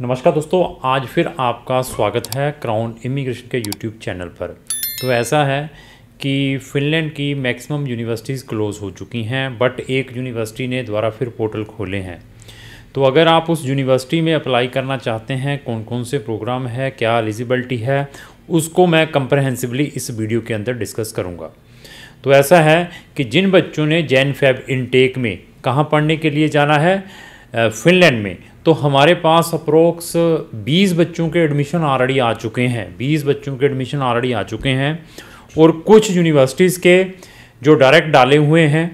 नमस्कार दोस्तों आज फिर आपका स्वागत है क्राउन इमिग्रेशन के यूट्यूब चैनल पर तो ऐसा है कि फिनलैंड की मैक्सिमम यूनिवर्सिटीज़ क्लोज़ हो चुकी हैं बट एक यूनिवर्सिटी ने द्वारा फिर पोर्टल खोले हैं तो अगर आप उस यूनिवर्सिटी में अप्लाई करना चाहते हैं कौन कौन से प्रोग्राम है क्या एलिजिबलिटी है उसको मैं कंप्रहेंसिवली इस वीडियो के अंदर डिस्कस करूँगा तो ऐसा है कि जिन बच्चों ने जैन फैब इनटेक में कहाँ पढ़ने के लिए जाना है फिनलैंड में तो हमारे पास अप्रोक्स 20 बच्चों के एडमिशन ऑलरेडी आ चुके हैं 20 बच्चों के एडमिशन ऑलरेडी आ चुके हैं और कुछ यूनिवर्सिटीज़ के जो डायरेक्ट डाले हुए हैं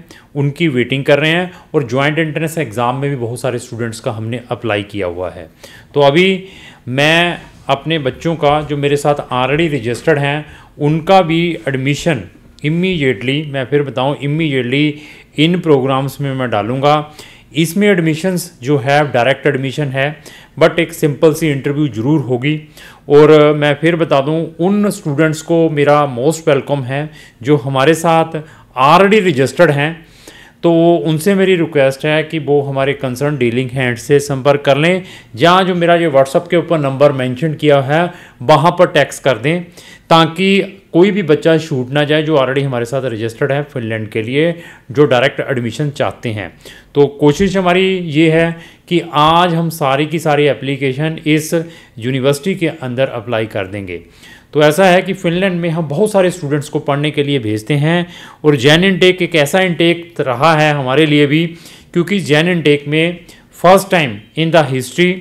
उनकी वेटिंग कर रहे हैं और जॉइंट एंट्रेंस एग्ज़ाम में भी बहुत सारे स्टूडेंट्स का हमने अप्लाई किया हुआ है तो अभी मैं अपने बच्चों का जो मेरे साथ ऑलरेडी रजिस्टर्ड हैं उनका भी एडमिशन इमीडिएटली मैं फिर बताऊं इमीडिएटली इन प्रोग्राम्स में मैं डालूँगा इसमें एडमिशन्स जो है डायरेक्ट एडमिशन है बट एक सिंपल सी इंटरव्यू ज़रूर होगी और मैं फिर बता दूं उन स्टूडेंट्स को मेरा मोस्ट वेलकम है जो हमारे साथ ऑलरेडी रजिस्टर्ड हैं तो उनसे मेरी रिक्वेस्ट है कि वो हमारे कंसर्न डीलिंग हैंड से संपर्क कर लें या जो मेरा ये व्हाट्सअप के ऊपर नंबर मैंशन किया है वहाँ पर टैक्स कर दें ताकि कोई भी बच्चा छूट ना जाए जो ऑलरेडी हमारे साथ रजिस्टर्ड है फिनलैंड के लिए जो डायरेक्ट एडमिशन चाहते हैं तो कोशिश हमारी ये है कि आज हम सारी की सारी एप्लीकेशन इस यूनिवर्सिटी के अंदर अप्लाई कर देंगे तो ऐसा है कि फिनलैंड में हम बहुत सारे स्टूडेंट्स को पढ़ने के लिए भेजते हैं और जैन इनटेक एक ऐसा इनटेक रहा है हमारे लिए भी क्योंकि जैन इनटेक में first time in the history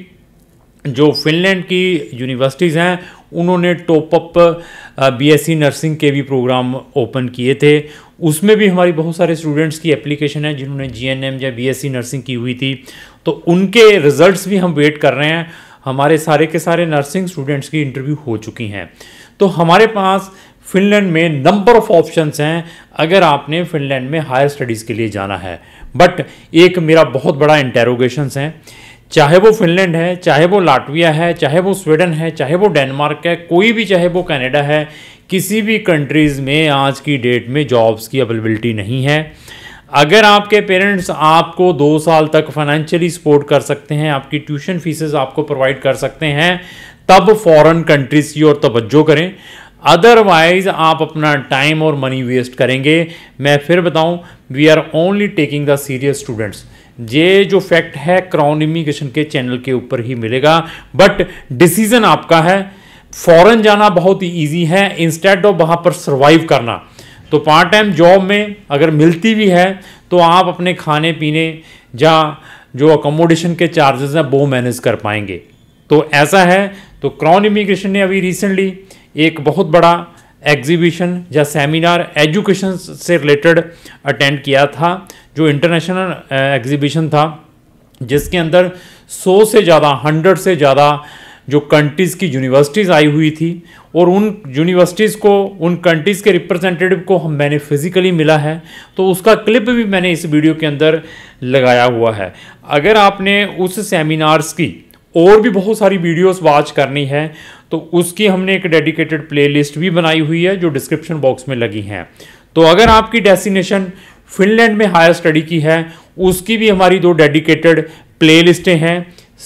जो फिनलैंड की यूनिवर्सिटीज़ हैं उन्होंने टॉपअप बीएससी नर्सिंग के भी प्रोग्राम ओपन किए थे उसमें भी हमारी बहुत सारे स्टूडेंट्स की एप्लीकेशन है जिन्होंने जीएनएम या बीएससी नर्सिंग की हुई थी तो उनके रिजल्ट्स भी हम वेट कर रहे हैं हमारे सारे के सारे नर्सिंग स्टूडेंट्स की इंटरव्यू हो चुकी हैं तो हमारे पास फिनलैंड में नंबर ऑफ ऑप्शंस हैं अगर आपने फिनलैंड में हायर स्टडीज़ के लिए जाना है बट एक मेरा बहुत बड़ा इंटेरोगेशंस हैं चाहे वो फिनलैंड है चाहे वो लाटविया है चाहे वो स्वीडन है चाहे वो डेनमार्क है कोई भी चाहे वो कनाडा है किसी भी कंट्रीज़ में आज की डेट में जॉब्स की अवेलेबिलिटी नहीं है अगर आपके पेरेंट्स आपको दो साल तक फाइनेंशियली सपोर्ट कर सकते हैं आपकी ट्यूशन फीसेस आपको प्रोवाइड कर सकते हैं तब फॉरेन कंट्रीज़ की ओर तवज्जो करें अदरवाइज आप अपना टाइम और मनी वेस्ट करेंगे मैं फिर बताऊं we are only taking the serious students ये जो फैक्ट है क्राउन इमिग्रेशन के चैनल के ऊपर ही मिलेगा बट डिसीजन आपका है फॉरेन जाना बहुत ही ईजी है इंस्टेड ऑफ वहाँ पर सर्वाइव करना तो पार्ट टाइम जॉब में अगर मिलती भी है तो आप अपने खाने पीने या जो अकोमोडेशन के चार्जेस हैं वो मैनेज कर पाएंगे तो ऐसा है तो क्राउन इमिग्रेशन ने अभी रिसेंटली एक बहुत बड़ा एग्जीबिशन या सेमिनार एजुकेशन से रिलेटेड अटेंड किया था जो इंटरनेशनल एग्जीबिशन uh, था जिसके अंदर 100 से ज़्यादा 100 से ज़्यादा जो कंट्रीज़ की यूनिवर्सिटीज़ आई हुई थी और उन यूनिवर्सिटीज़ को उन कंट्रीज़ के रिप्रेजेंटेटिव को हम मैंने फिज़िकली मिला है तो उसका क्लिप भी मैंने इस वीडियो के अंदर लगाया हुआ है अगर आपने उस सेमिनार्स की और भी बहुत सारी वीडियोस वॉच करनी है तो उसकी हमने एक डेडिकेटेड प्लेलिस्ट भी बनाई हुई है जो डिस्क्रिप्शन बॉक्स में लगी हैं तो अगर आपकी डेस्टिनेशन फिनलैंड में हायर स्टडी की है उसकी भी हमारी दो डेडिकेटेड प्ले लिस्टें हैं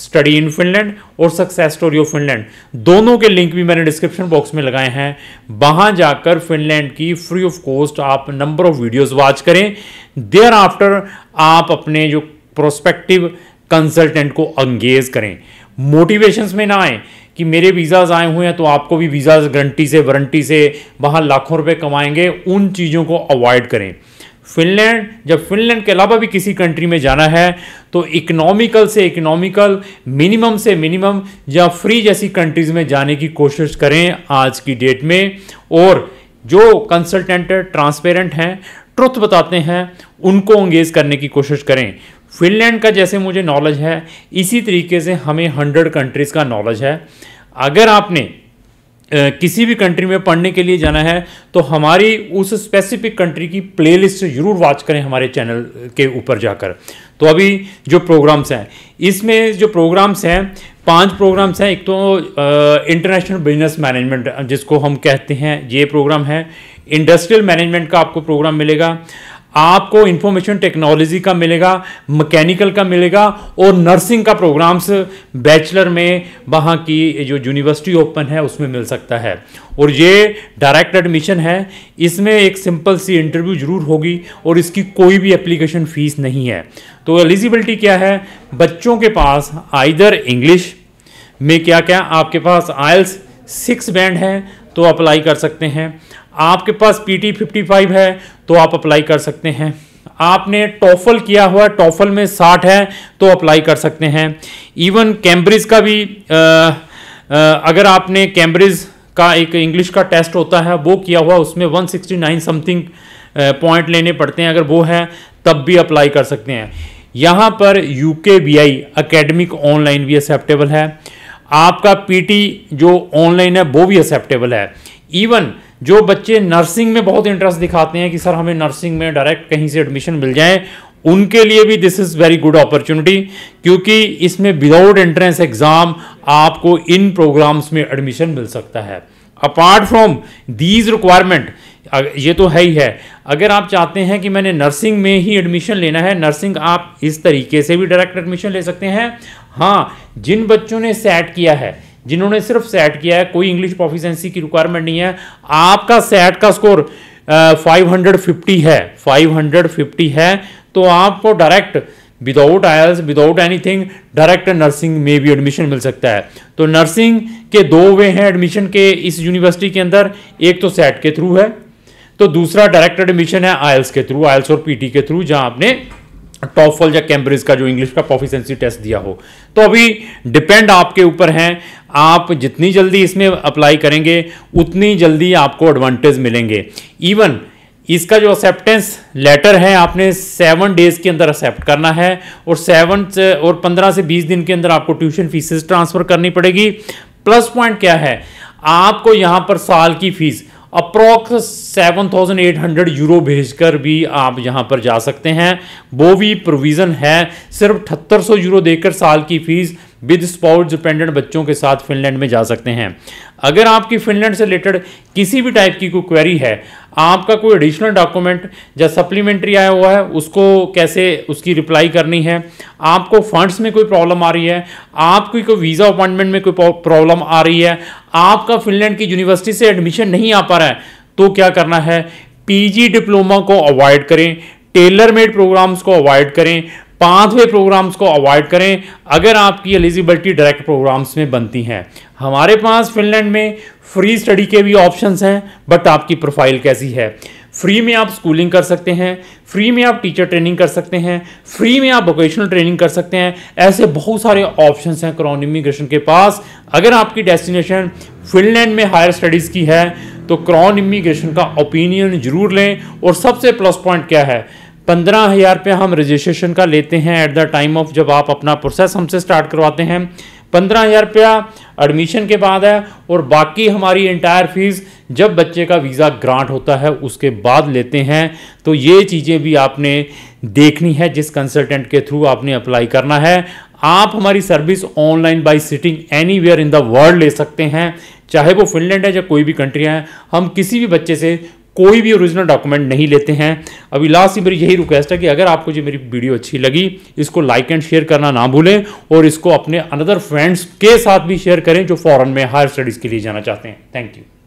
स्टडी इन फिनलैंड और सक्सेस स्टोरी ऑफ फिनलैंड दोनों के लिंक भी मैंने डिस्क्रिप्शन बॉक्स में लगाए हैं वहां जाकर फिनलैंड की फ्री ऑफ कॉस्ट आप नंबर ऑफ वीडियोस वॉच करें देयर आफ्टर आप अपने जो प्रोस्पेक्टिव कंसल्टेंट को अंगेज करें मोटिवेशंस में ना आए कि मेरे वीज़ाज आए हुए हैं तो आपको भी वीज़ा गारंटी से वारंटी से वहाँ लाखों रुपए कमाएंगे उन चीज़ों को अवॉइड करें फिनलैंड जब फिनलैंड के अलावा भी किसी कंट्री में जाना है तो इकोनॉमिकल से इकोनॉमिकल मिनिमम से मिनिमम या फ्री जैसी कंट्रीज़ में जाने की कोशिश करें आज की डेट में और जो कंसल्टेंट ट्रांसपेरेंट हैं ट्रुथ बताते हैं उनको इंगेज करने की कोशिश करें फिनलैंड का जैसे मुझे नॉलेज है इसी तरीके से हमें हंड्रेड कंट्रीज़ का नॉलेज है अगर आपने किसी भी कंट्री में पढ़ने के लिए जाना है तो हमारी उस स्पेसिफिक कंट्री की प्लेलिस्ट जरूर वॉच करें हमारे चैनल के ऊपर जाकर तो अभी जो प्रोग्राम्स हैं इसमें जो प्रोग्राम्स हैं पांच प्रोग्राम्स हैं एक तो इंटरनेशनल बिजनेस मैनेजमेंट जिसको हम कहते हैं ये प्रोग्राम है इंडस्ट्रियल मैनेजमेंट का आपको प्रोग्राम मिलेगा आपको इंफॉर्मेशन टेक्नोलॉजी का मिलेगा मैकेनिकल का मिलेगा और नर्सिंग का प्रोग्राम्स बैचलर में वहाँ की जो यूनिवर्सिटी ओपन है उसमें मिल सकता है और ये डायरेक्ट एडमिशन है इसमें एक सिंपल सी इंटरव्यू ज़रूर होगी और इसकी कोई भी एप्लीकेशन फ़ीस नहीं है तो एलिजिबिलिटी क्या है बच्चों के पास आइदर इंग्लिश में क्या क्या आपके पास आयल्स सिक्स बैंड है तो अप्लाई कर सकते हैं आपके पास पी टी फिफ्टी फाइव है तो आप अप्लाई कर सकते हैं आपने टॉफल किया हुआ टॉफल में साठ है तो अप्लाई कर सकते हैं इवन कैम्ब्रिज का भी आ, आ, अगर आपने कैम्ब्रिज का एक इंग्लिश का टेस्ट होता है वो किया हुआ उसमें 169 समथिंग पॉइंट लेने पड़ते हैं अगर वो है तब भी अप्लाई कर सकते हैं यहाँ पर U K B I academic online भी एक्सेप्टेबल है आपका पीटी जो ऑनलाइन है वो भी एक्सेप्टेबल है इवन जो बच्चे नर्सिंग में बहुत इंटरेस्ट दिखाते हैं कि सर हमें नर्सिंग में डायरेक्ट कहीं से एडमिशन मिल जाए उनके लिए भी this is very good opportunity क्योंकि इसमें विदाउट एंट्रेंस एग्ज़ाम आपको इन प्रोग्राम्स में एडमिशन मिल सकता है अपार्ट फ्रॉम दीज रिक्वायरमेंट ये तो है ही है अगर आप चाहते हैं कि मैंने नर्सिंग में ही एडमिशन लेना है नर्सिंग आप इस तरीके से भी डायरेक्ट एडमिशन ले सकते हैं हाँ जिन बच्चों ने सेट किया है जिन्होंने सिर्फ सेट किया है कोई इंग्लिश प्रोफिशेंसी की रिक्वायरमेंट नहीं है आपका सेट का स्कोर फाइव हंड्रेड फिफ्टी है फाइव हंड्रेड फिफ्टी है तो आपको direct without IELTS without anything direct nursing में भी एडमिशन मिल सकता है तो नर्सिंग के दो वे हैं एडमिशन के इस यूनिवर्सिटी के अंदर एक तो सेट के थ्रू है तो दूसरा डायरेक्ट एडमिशन है आयल्स के थ्रू आयल्स और पीटी के थ्रू जहां आपने टॉफल या कैम्ब्रिज का जो इंग्लिश का प्रोफिशेंसी टेस्ट दिया हो तो अभी डिपेंड आपके ऊपर है आप जितनी जल्दी इसमें अप्लाई करेंगे उतनी जल्दी आपको एडवांटेज मिलेंगे इवन इसका जो एक्सेप्टेंस लेटर है आपने सेवन डेज के अंदर एक्सेप्ट करना है और सेवन से और पंद्रह से बीस दिन के अंदर आपको ट्यूशन फीसेस ट्रांसफ़र करनी पड़ेगी प्लस पॉइंट क्या है आपको यहाँ पर साल की फीस एट 7,800 यूरो भेजकर भी आप यहाँ पर जा सकते हैं वो भी प्रोविज़न है सिर्फ अठहत्तर यूरो देकर साल की फ़ीस विद स्पाउट डिपेंडेंट बच्चों के साथ फिनलैंड में जा सकते हैं अगर आपकी फिनलैंड से रिलेटेड किसी भी टाइप की कोई क्वेरी है आपका कोई एडिशनल डॉक्यूमेंट या सप्लीमेंट्री आया हुआ है उसको कैसे उसकी रिप्लाई करनी है आपको फंड्स में कोई प्रॉब्लम आ रही है आपकी कोई वीज़ा अपॉइंटमेंट में कोई प्रॉब्लम आ रही है आपका फिनलैंड की यूनिवर्सिटी से एडमिशन नहीं आ पा रहा है तो क्या करना है पीजी डिप्लोमा को अवॉइड करें टेलर मेड प्रोग्राम्स को अवॉइड करें पांचवे प्रोग्राम्स को अवॉइड करें अगर आपकी एलिजिबिलिटी डायरेक्ट प्रोग्राम्स में बनती है हमारे पास फिनलैंड में फ्री स्टडी के भी ऑप्शंस हैं बट आपकी प्रोफाइल कैसी है फ्री में आप स्कूलिंग कर सकते हैं फ्री में आप टीचर ट्रेनिंग कर सकते हैं फ्री में आप वोकेशनल ट्रेनिंग कर सकते हैं ऐसे बहुत सारे ऑप्शन हैं क्रॉन इमिग्रेशन के पास अगर आपकी डेस्टिनेशन फिनलैंड में हायर स्टडीज़ की है तो क्रॉन इमिग्रेशन का ओपिनियन जरूर लें और सबसे प्लस पॉइंट क्या है पंद्रह हज़ार रुपये हम रजिस्ट्रेशन का लेते हैं एट द टाइम ऑफ जब आप अपना प्रोसेस हमसे स्टार्ट करवाते हैं पंद्रह हज़ार रुपया एडमिशन के बाद है और बाकी हमारी इंटायर फीस जब बच्चे का वीज़ा ग्रांट होता है उसके बाद लेते हैं तो ये चीज़ें भी आपने देखनी है जिस कंसल्टेंट के थ्रू आपने अप्लाई करना है आप हमारी service online by sitting anywhere in the world ले सकते हैं चाहे वो फिनलैंड है या कोई भी कंट्री है हम किसी भी बच्चे से कोई भी ओरिजिनल डॉक्यूमेंट नहीं लेते हैं अभी लास्ट से मेरी यही रिक्वेस्ट है कि अगर आपको जो मेरी वीडियो अच्छी लगी इसको लाइक एंड शेयर करना ना भूलें और इसको अपने अनदर फ्रेंड्स के साथ भी शेयर करें जो फॉरन में हायर स्टडीज़ के लिए जाना चाहते हैं थैंक यू